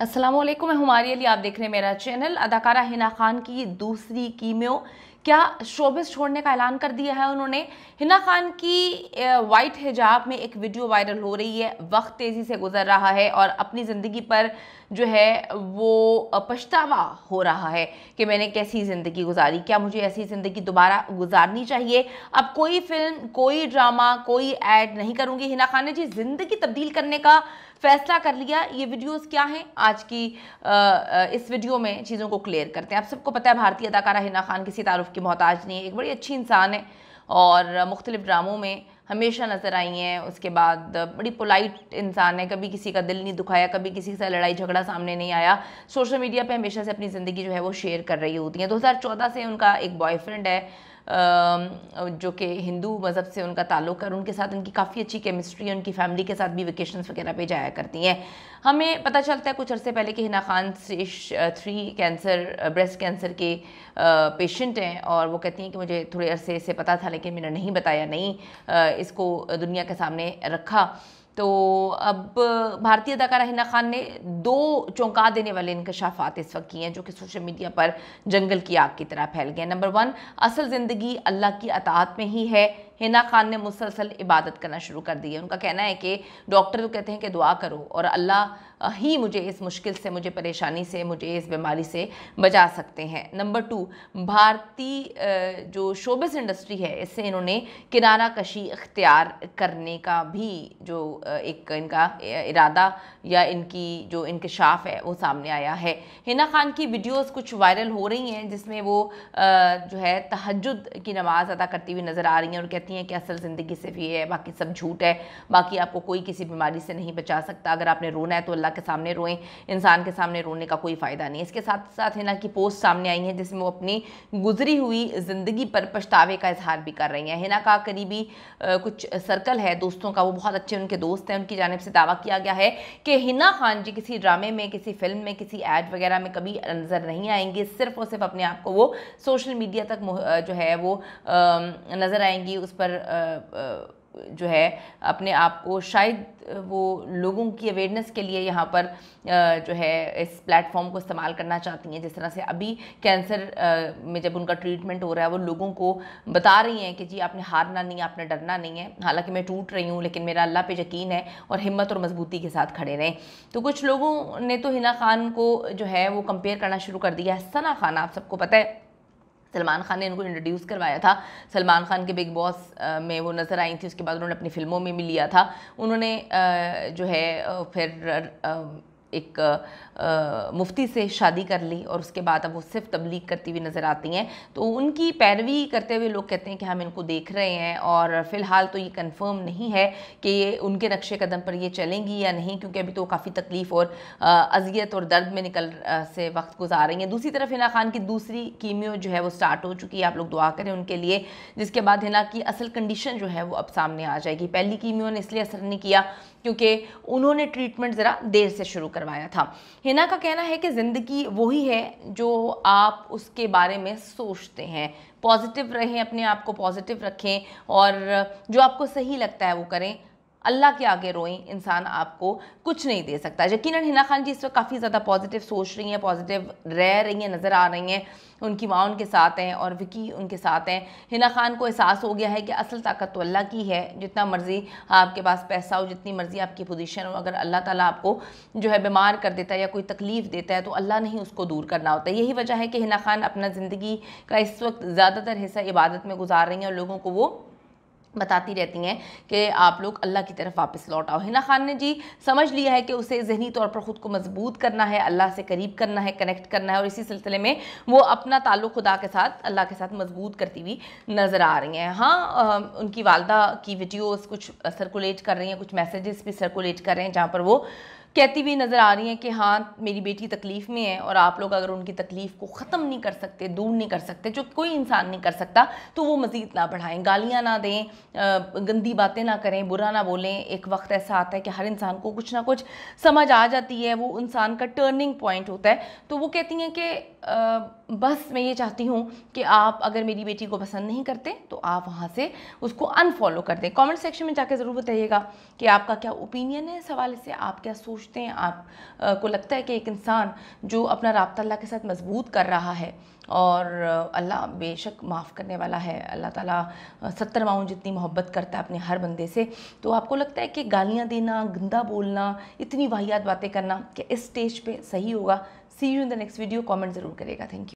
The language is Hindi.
असलम मैं हमारी अली आप देख रहे हैं मेरा चैनल अदाकारा हिना खान की दूसरी कीमियो क्या शोबिस छोड़ने का ऐलान कर दिया है उन्होंने हिना खान की वाइट हिजाब में एक वीडियो वायरल हो रही है वक्त तेज़ी से गुजर रहा है और अपनी ज़िंदगी पर जो है वो पछतावा हो रहा है कि मैंने कैसी ज़िंदगी गुजारी क्या मुझे ऐसी ज़िंदगी दोबारा गुजारनी चाहिए अब कोई फिल्म कोई ड्रामा कोई ऐड नहीं करूँगी हिना खान ने जी ज़िंदगी तब्दील करने का फैसला कर लिया ये वीडियोस क्या हैं आज की आ, इस वीडियो में चीज़ों को क्लियर करते हैं आप सबको पता है भारतीय अदाकारा हिना खान किसी तारुफ की मोहताज नहीं है एक बड़ी अच्छी इंसान है और मुख्तलिफ ड्रामों में हमेशा नज़र आई हैं उसके बाद बड़ी पोलाइट इंसान है कभी किसी का दिल नहीं दुखाया कभी किसी से लड़ाई झगड़ा सामने नहीं आया सोशल मीडिया पे हमेशा से अपनी ज़िंदगी जो है वो शेयर कर रही होती हैं 2014 से उनका एक बॉयफ्रेंड है जो कि हिंदू मज़हब से उनका ताल्लुक है उनके साथ उनकी काफ़ी अच्छी केमिस्ट्री उनकी फैमिली के साथ भी वेकेशन वगैरह पे जाया करती हैं हमें पता चलता है कुछ अरसे पहले कि Hina Khan stage three cancer breast cancer के पेशेंट हैं और वो कहती हैं कि मुझे थोड़े अरसे से पता था लेकिन मैंने नहीं बताया नहीं इसको दुनिया के सामने रखा तो अब भारतीय अदाकारा हिना खान ने दो चौंका देने वाले इंकशाफात इस वक्त किए हैं जो कि सोशल मीडिया पर जंगल की आग की तरह फैल गए नंबर वन असल ज़िंदगी अल्लाह की अतात में ही है हिना खान ने मुसलसल इबादत करना शुरू कर दी है उनका कहना है कि डॉक्टर तो कहते हैं कि दुआ करो और अल्लाह ही मुझे इस मुश्किल से मुझे परेशानी से मुझे इस बीमारी से बचा सकते हैं नंबर टू भारतीय जो शोबिस इंडस्ट्री है इससे इन्होंने किनारा कशी इख्तियार करने का भी जो एक इनका इरादा या इनकी जो इनकशाफ़ है वो सामने आया है हिना खान की वीडियोस कुछ वायरल हो रही हैं जिसमें वो जो है तहजद की नमाज़ अदा करती हुई नज़र आ रही हैं और कहते रहती हैं कि असल ज़िंदगी सिर्फ ये है बाकी सब झूठ है बाकी आपको कोई किसी बीमारी से नहीं बचा सकता अगर आपने रोना है तो अल्लाह के सामने रोएं इंसान के सामने रोने का कोई फ़ायदा नहीं इसके साथ साथ ना की पोस्ट सामने आई है जिसमें वो अपनी गुजरी हुई ज़िंदगी पर पछतावे का इजहार भी कर रही हैं हिना का करीबी कुछ सर्कल है दोस्तों का वो बहुत अच्छे उनके दोस्त हैं उनकी जानब से दावा किया गया है कि हिना खान जी किसी ड्रामे में किसी फिल्म में किसी एड वगैरह में कभी नज़र नहीं आएंगे सिर्फ और सिर्फ अपने आप को वो सोशल मीडिया तक जो है वो नज़र आएंगी उस पर जो है अपने आप को शायद वो लोगों की अवेयरनेस के लिए यहाँ पर जो है इस प्लेटफॉर्म को इस्तेमाल करना चाहती हैं जिस तरह से अभी कैंसर में जब उनका ट्रीटमेंट हो रहा है वो लोगों को बता रही हैं कि जी आपने हारना नहीं है आपने डरना नहीं है हालांकि मैं टूट रही हूँ लेकिन मेरा अल्लाह पे यकीन है और हिम्मत और मजबूती के साथ खड़े रहें तो कुछ लोगों ने तो हिना खान को जो है वो कंपेयर करना शुरू कर दिया है सना खान आप सबको पता है सलमान खान ने इनको इंट्रोड्यूस करवाया था सलमान खान के बिग बॉस में वो नज़र आई थी उसके बाद उन्होंने अपनी फिल्मों में भी लिया था उन्होंने जो है फिर एक आ, मुफ्ती से शादी कर ली और उसके बाद अब वो सिर्फ तबलीग करती हुई नज़र आती हैं तो उनकी पैरवी करते हुए लोग कहते हैं कि हम इनको देख रहे हैं और फ़िलहाल तो ये कंफर्म नहीं है कि ये उनके नक्शे कदम पर ये चलेंगी या नहीं क्योंकि अभी तो काफ़ी तकलीफ़ और अजियत और दर्द में निकल आ, से वक्त गुजार रही हैं दूसरी तरफ हिना खान की दूसरी कीमियो जो है वो स्टार्ट हो चुकी है आप लोग दुआ करें उनके लिए जिसके बाद हिना की असल कंडीशन जो है वो अब सामने आ जाएगी पहली कीमियो ने इसलिए असर नहीं किया क्योंकि उन्होंने ट्रीटमेंट ज़रा देर से शुरू करवाया था हिना का कहना है कि ज़िंदगी वही है जो आप उसके बारे में सोचते हैं पॉजिटिव रहें अपने आप को पॉजिटिव रखें और जो आपको सही लगता है वो करें अल्लाह के आगे रोएं इंसान आपको कुछ नहीं दे सकता यकीन हिना खान जी इस वक्त काफ़ी ज़्यादा पॉजिटिव सोच रही हैं पॉजिटिव रह रही हैं नज़र आ रही हैं उनकी माँ उनके साथ हैं और विकी उनके साथ हैं हिना खान को एहसास हो गया है कि असल ताकत तो अल्लाह की है जितना मर्ज़ी आपके पास पैसा हो जितनी मर्ज़ी आपकी पोजिशन हो अगर अल्लाह ताली आपको जो है बीमार कर देता है या कोई तकलीफ़ देता है तो अल्लाह नहीं उसको दूर करना होता है यही वजह है कि हिना खान अपना ज़िंदगी का इस वक्त ज़्यादातर हिस्सा इबादत में गुजार रही हैं और लोगों को वो बताती रहती हैं कि आप लोग अल्लाह की तरफ वापस लौट आओ हिना खान ने जी समझ लिया है कि उसे जहनी तौर पर ख़ुद को मजबूत करना है अल्लाह से करीब करना है कनेक्ट करना है और इसी सिलसिले में वो अपना ताल्लुक़ खुदा के साथ अल्लाह के साथ मजबूत करती हुई नज़र आ रही हैं हाँ आ, उनकी वालदा की वीडियोज़ कुछ सर्कुलेट कर रही हैं कुछ मैसेजेस भी सर्कुलेट कर रहे हैं जहाँ पर वो कहती हुई नज़र आ रही हैं कि हाँ मेरी बेटी तकलीफ़ में है और आप लोग अगर उनकी तकलीफ़ को ख़त्म नहीं कर सकते दूर नहीं कर सकते जो कोई इंसान नहीं कर सकता तो वो मज़ीद ना बढ़ाएं गालियाँ ना दें गंदी बातें ना करें बुरा ना बोलें एक वक्त ऐसा आता है कि हर इंसान को कुछ ना कुछ समझ आ जाती है वो इंसान का टर्निंग पॉइंट होता है तो वो कहती हैं कि बस मैं ये चाहती हूँ कि आप अगर मेरी बेटी को पसंद नहीं करते तो आप वहाँ से उसको अनफॉलो कर दें कमेंट सेक्शन में जाकर ज़रूर बताइएगा कि आपका क्या ओपिनियन है इस हवाले से आप क्या सोचते हैं आप को लगता है कि एक इंसान जो अपना रबता अल्लाह के साथ मजबूत कर रहा है और अल्लाह बेशक माफ़ करने वाला है अल्लाह ताला सत्तर माओं जितनी मोहब्बत करता है अपने हर बंदे से तो आपको लगता है कि गालियाँ देना गंदा बोलना इतनी वाहियात बातें करना क्या इस स्टेज पे सही होगा see you in the next video comment ज़रूर करेगा थैंक यू